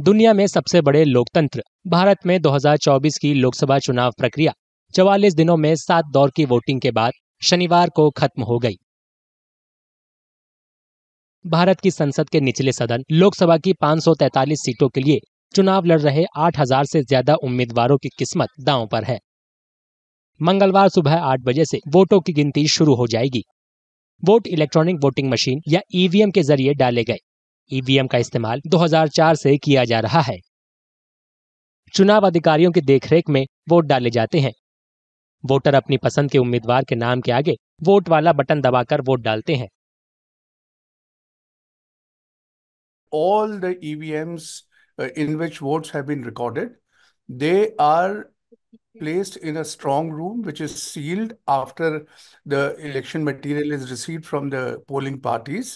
दुनिया में सबसे बड़े लोकतंत्र भारत में 2024 की लोकसभा चुनाव प्रक्रिया चवालीस दिनों में सात दौर की वोटिंग के बाद शनिवार को खत्म हो गई भारत की संसद के निचले सदन लोकसभा की 543 सीटों के लिए चुनाव लड़ रहे 8000 से ज्यादा उम्मीदवारों की किस्मत दांव पर है मंगलवार सुबह आठ बजे से वोटों की गिनती शुरू हो जाएगी वोट इलेक्ट्रॉनिक वोटिंग मशीन या ईवीएम के जरिए डाले गए ईवीएम का इस्तेमाल 2004 से किया जा रहा है चुनाव अधिकारियों की देखरेख में वोट डाले जाते हैं वोटर अपनी पसंद के उम्मीदवार के नाम के आगे वोट वाला बटन दबाकर वोट डालते हैं all the EVMs uh, in which votes have been recorded, they are placed in a strong room which is sealed after the election material is received from the polling parties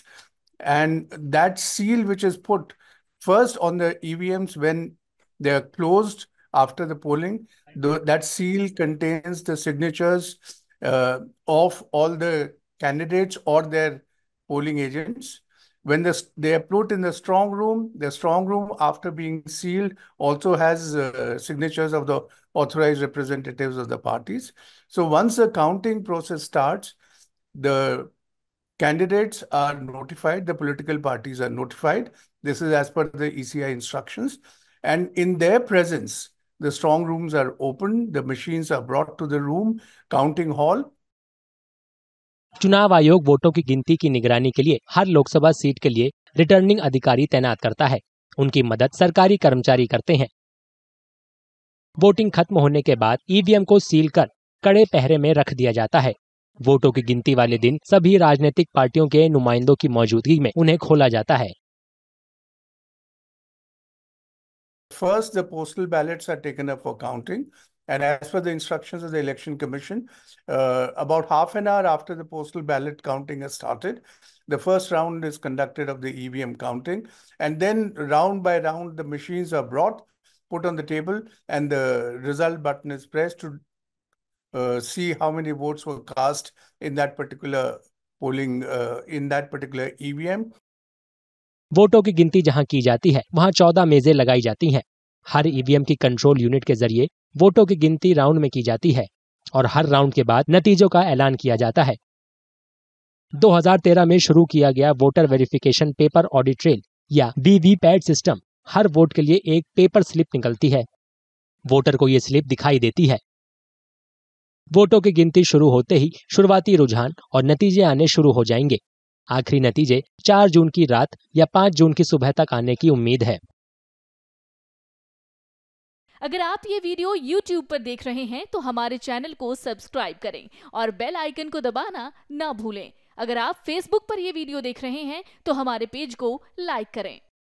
And that seal, which is put first on the EVMs when they are closed after the polling, the, that seal contains the signatures uh, of all the candidates or their polling agents. When the, they are put in the strong room, the strong room, after being sealed, also has uh, signatures of the authorized representatives of the parties. So once the counting process starts, the Candidates are notified, the political parties are notified. This is as per the ECI instructions. And in their presence, the strong rooms are open, the machines are brought to the room, counting hall, चुनाव आयोग वोटों की गिनती की निगरानी के लिए हर Lok Sabha seat के लिए रिटर्निंग अधिकारी तैनात करता है उनकी मदद सरकारी कर्मचारी करते हैं वोटिंग खत्म होने के बाद ईवीएम को सील कर कड़े पहरे में रख दिया जाता है वोटों की गिनती वाले दिन सभी राजनीतिक पार्टियों के नुमाइंदों की मौजूदगी में उन्हें खोला जाता है First, the postal ballots are taken up for counting. And as per the instructions of the Election Commission, uh, about half an hour after the postal ballot counting has started, the first round is conducted of the EVM counting. And then, round by round, the machines are brought, put on the table, and the result button is pressed to uh, see how many votes were cast in that particular polling uh, in that particular EVM. वोटों की गिनती जहां की जाती है वहां चौदह मेजें लगाई जाती हैं। हर ईवीएम e की कंट्रोल यूनिट के जरिए वोटों की गिनती राउंड में की जाती है और हर राउंड के बाद नतीजों का ऐलान किया जाता है 2013 में शुरू किया गया voter verification paper audit trail या वीवीपैट सिस्टम हर वोट के लिए एक पेपर स्लिप निकलती है वोटर को ये स्लिप दिखाई देती है वोटों की गिनती शुरू होते ही शुरुआती रुझान और नतीजे आने शुरू हो जाएंगे आखिरी नतीजे 4 जून की रात या 5 जून की सुबह तक आने की उम्मीद है अगर आप ये वीडियो YouTube पर देख रहे हैं तो हमारे चैनल को सब्सक्राइब करें और बेल आइकन को दबाना ना भूलें अगर आप Facebook पर यह वीडियो देख रहे हैं तो हमारे पेज को लाइक करें